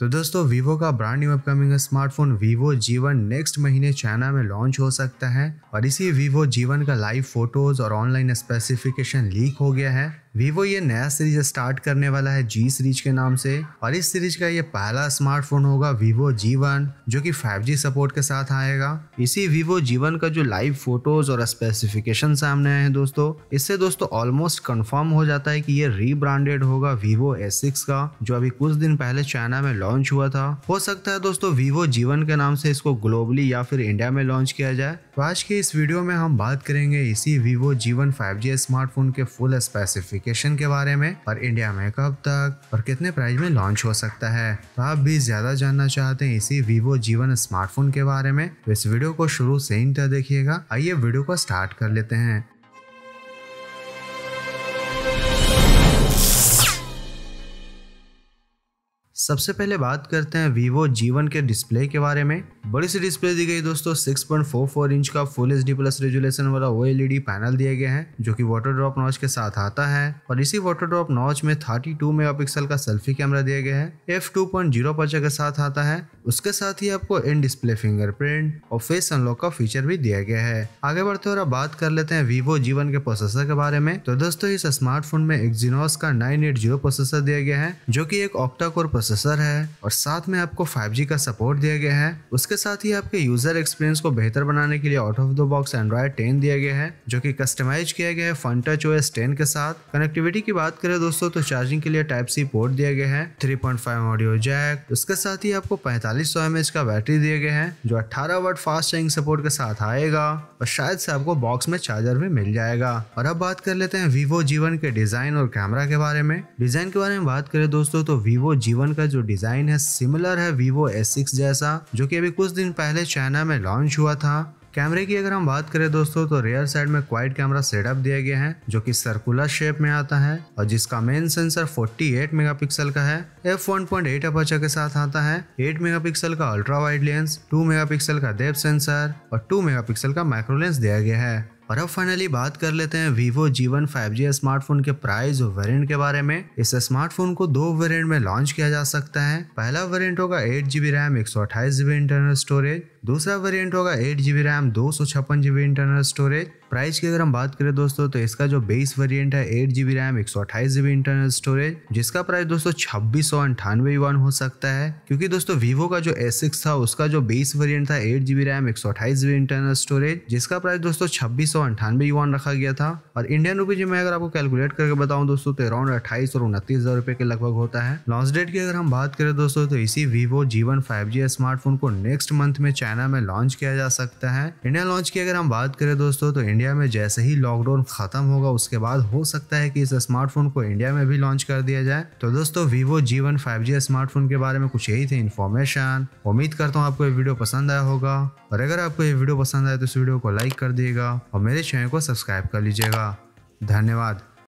तो दोस्तों वीवो का brand new upcoming smartphone Vivo जीवन नेक्स्ट महीने चाइना में लॉन्च हो सकता है और इसी वीवो जीवन का लाइव फोटोज और ऑनलाइन स्पेसिफिकेशन लीक हो गया है वीवो ये नया सीरीज स्टार्ट करने वाला है जी सीरीज के नाम से और इस सीरीज का ये पहला स्मार्टफोन होगा वीवो जी जो कि 5G सपोर्ट के साथ आएगा इसी वीवो जी का जो लाइव फोटोज और स्पेसिफिकेशन सामने आए हैं दोस्तों इससे दोस्तों ऑलमोस्ट कंफर्म हो जाता है कि ये रीब्रांडेड होगा वीवो एस सिक्स का जो अभी कुछ दिन पहले चाइना में लॉन्च हुआ था हो सकता है दोस्तों वीवो जीवन के नाम से इसको ग्लोबली या फिर इंडिया में लॉन्च किया जाए तो आज के इस वीडियो में हम बात करेंगे इसी वीवो जीवन फाइव स्मार्टफोन के फुल स्पेसिफिकेशन एप्लीकेशन के बारे में और इंडिया में कब तक और कितने प्राइस में लॉन्च हो सकता है तो आप भी ज्यादा जानना चाहते हैं इसी वीवो जीवन स्मार्टफोन के बारे में तो इस वीडियो को शुरू से ही देखिएगा आइए वीडियो को स्टार्ट कर लेते हैं सबसे पहले बात करते हैं वीवो जीवन के डिस्प्ले के बारे में बड़ी सी डिस्प्ले दी गई दोस्तों 6.44 इंच का फुल एच प्लस रेजुलेशन वाला ओ पैनल e दिए गए हैं जो कि वाटर ड्रॉप नॉच के साथ आता है और इसी वाटर ड्रॉप नॉच में 32 मेगापिक्सल का सेल्फी कैमरा दिया गया है एफ टू के साथ आता है उसके साथ ही आपको इन डिस्प्ले फिंगरप्रिंट और फेस अनलॉक का फीचर भी दिया गया है आगे बढ़ते और अब बात कर लेते हैं वीवो जीवन के प्रोसेसर के बारे में तो दोस्तों इस स्मार्टफोन में एक्जीनोस का नाइन प्रोसेसर दिया गया है जो की एक ऑक्टा कोर प्रोसेसर है और साथ में आपको 5G का सपोर्ट दिया गया है उसके साथ ही आपके यूजर एक्सपीरियंस को बेहतर बनाने के लिए out of the box Android ten दिया गया है जो की कस्टमाइज किया गया है फन टच ओ टेन के साथ कनेक्टिविटी की बात करें दोस्तों तो चार्जिंग के लिए टाइप सी पोर्ट दिया गया है थ्री पॉइंट ऑडियो जैक उसके साथ ही आपको पैंतालीस सौ का बैटरी दिए गए हैं जो अट्ठारह वर्ट फास्ट चार्जिंग सपोर्ट के साथ आएगा और शायद से आपको बॉक्स में चार्जर भी मिल जाएगा और अब बात कर लेते हैं वीवो जीवन के डिजाइन और कैमरा के बारे में डिजाइन के बारे में बात करें दोस्तों तो वीवो जीवन का जो डिज़ाइन है सिमिलर है वीवो एस जैसा जो की अभी कुछ दिन पहले चाइना में लॉन्च हुआ था कैमरे की अगर हम बात करें दोस्तों तो रियर साइड में क्वाइट कैमरा सेटअप दिया गया है जो कि सर्कुलर शेप में आता है और जिसका मेन सेंसर 48 मेगापिक्सल का है एफ वन पॉइंट एट के साथ आता है 8 मेगापिक्सल का अल्ट्रा वाइड लेंस 2 मेगापिक्सल का डेप सेंसर और 2 मेगापिक्सल का माइक्रो लेंस दिया गया है और अब फाइनली बात कर लेते हैं वीवो जी स्मार्टफोन के प्राइस और वेरिएंट के बारे में इस स्मार्टफोन को दो वेरिएंट में लॉन्च किया जा सकता है पहला वेरिएंट होगा एट जीबी रैम एक सौ अट्ठाईस जीबी इंटरनल स्टोरेज दूसरा वेरिएंट होगा एट जीबी रैम दो सौ छप्पन जीबी इंटरनल स्टोरेज प्राइस की अगर हम बात करें दोस्तों तो इसका जो बेस वेरिएंट है एट जीबी रैम एक सौ अट्ठाईस जीबी इंटरनल स्टोरेज जिसका प्राइस दोस्तों छब्बीस सौ अंठानवे वन हो सकता है क्योंकि दोस्तों वीवो का जो एस सिक्स था उसका जो बेस वेरियंट था एट जीबी रैम एक सौ अट्ठाईस जीबी इंटरनल स्टोरेज जिसका प्राइस दोस्तों छब्बीस सौ अंठानवे रखा गया था और इंडियन रुपीज में अगर आपको कैलकुलेट करके बताऊं दोस्तों तो अराउंड अट्ठाईस और उनतीस हजार रुपए के लगभग होता है लॉन्च डेट की अगर हम बात करें दोस्तों तो इसी वीवो जीवन फाइव जी स्मार्टफोन को नेक्स्ट मंथ में चाइना चाइना में लॉन्च किया जा सकता है इंडिया लॉन्च की अगर हम बात करें दोस्तों तो इंडिया में जैसे ही लॉकडाउन खत्म होगा उसके बाद हो सकता है कि इस स्मार्टफोन को इंडिया में भी लॉन्च कर दिया जाए तो दोस्तों वीवो जी वन स्मार्टफोन के बारे में कुछ यही थे इन्फॉर्मेशन उम्मीद करता हूँ आपको ये वीडियो पसंद आया होगा और अगर आपको ये वीडियो पसंद आए तो इस वीडियो को लाइक कर दिएगा और मेरे चैनल को सब्सक्राइब कर लीजिएगा धन्यवाद